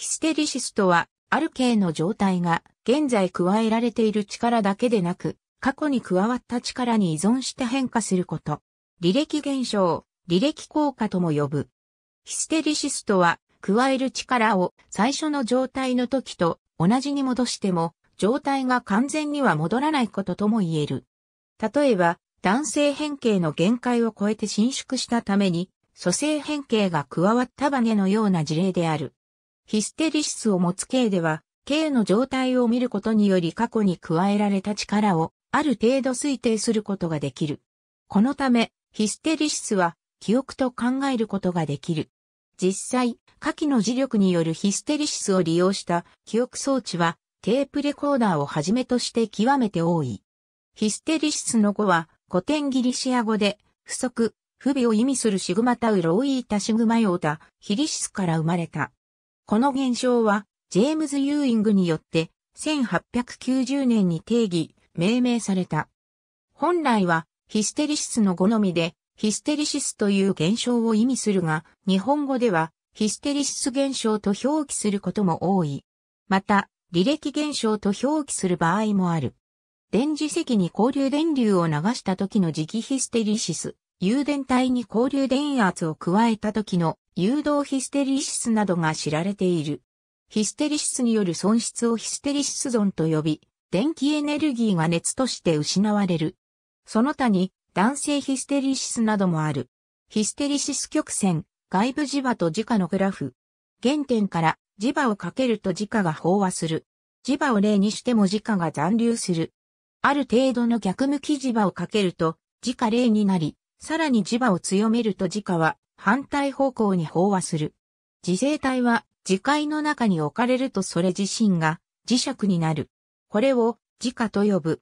ヒステリシスとは、ある形の状態が現在加えられている力だけでなく、過去に加わった力に依存して変化すること。履歴現象、履歴効果とも呼ぶ。ヒステリシスとは、加える力を最初の状態の時と同じに戻しても、状態が完全には戻らないこととも言える。例えば、男性変形の限界を超えて伸縮したために、蘇生変形が加わったバネのような事例である。ヒステリシスを持つ K では、K の状態を見ることにより過去に加えられた力をある程度推定することができる。このため、ヒステリシスは記憶と考えることができる。実際、下記の磁力によるヒステリシスを利用した記憶装置はテープレコーダーをはじめとして極めて多い。ヒステリシスの語は古典ギリシア語で不足、不備を意味するシグマタウロイータシグマヨータ、ヒリシスから生まれた。この現象は、ジェームズ・ユーイングによって、1890年に定義、命名された。本来は、ヒステリシスの語のみで、ヒステリシスという現象を意味するが、日本語では、ヒステリシス現象と表記することも多い。また、履歴現象と表記する場合もある。電磁石に交流電流を流した時の磁気ヒステリシス、誘電体に交流電圧を加えた時の誘導ヒステリシスなどが知られている。ヒステリシスによる損失をヒステリシス損と呼び、電気エネルギーが熱として失われる。その他に男性ヒステリシスなどもある。ヒステリシス曲線、外部磁場と磁化のグラフ。原点から磁場をかけると磁化が飽和する。磁場を例にしても磁化が残留する。ある程度の逆向き磁場をかけると磁化例になり、さらに磁場を強めると磁化は反対方向に飽和する。磁性体は磁界の中に置かれるとそれ自身が磁石になる。これを磁化と呼ぶ。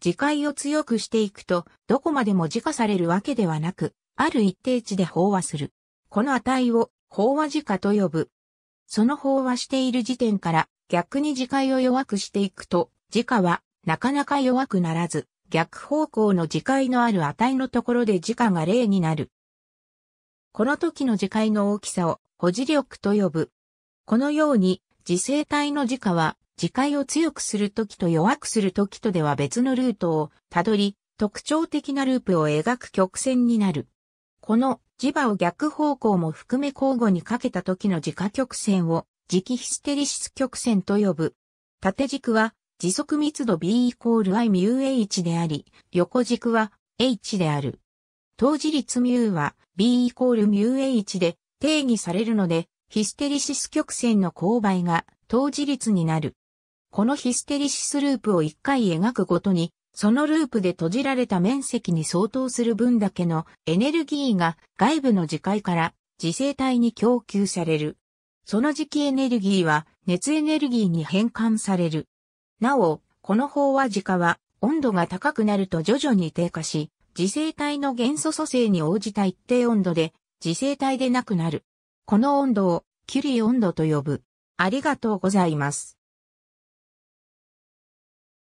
磁界を強くしていくと、どこまでも磁化されるわけではなく、ある一定値で飽和する。この値を飽和磁化と呼ぶ。その飽和している時点から逆に磁界を弱くしていくと、磁化はなかなか弱くならず、逆方向の磁界のある値のところで磁化が0になる。この時の磁界の大きさを保持力と呼ぶ。このように、磁性体の磁化は、磁界を強くする時と弱くする時とでは別のルートをたどり、特徴的なループを描く曲線になる。この磁場を逆方向も含め交互にかけた時の磁化曲線を磁気ヒステリシス曲線と呼ぶ。縦軸は時速密度 b イコール i μ h であり、横軸は h である。当時率 μ は B イコール μh で定義されるので、ヒステリシス曲線の勾配が当時率になる。このヒステリシスループを1回描くごとに、そのループで閉じられた面積に相当する分だけのエネルギーが外部の磁界から磁性体に供給される。その磁気エネルギーは熱エネルギーに変換される。なお、この飽和磁化は温度が高くなると徐々に低下し、自生体の元素組成に応じた一定温度で、自生体でなくなる。この温度を、キュリー温度と呼ぶ。ありがとうございます。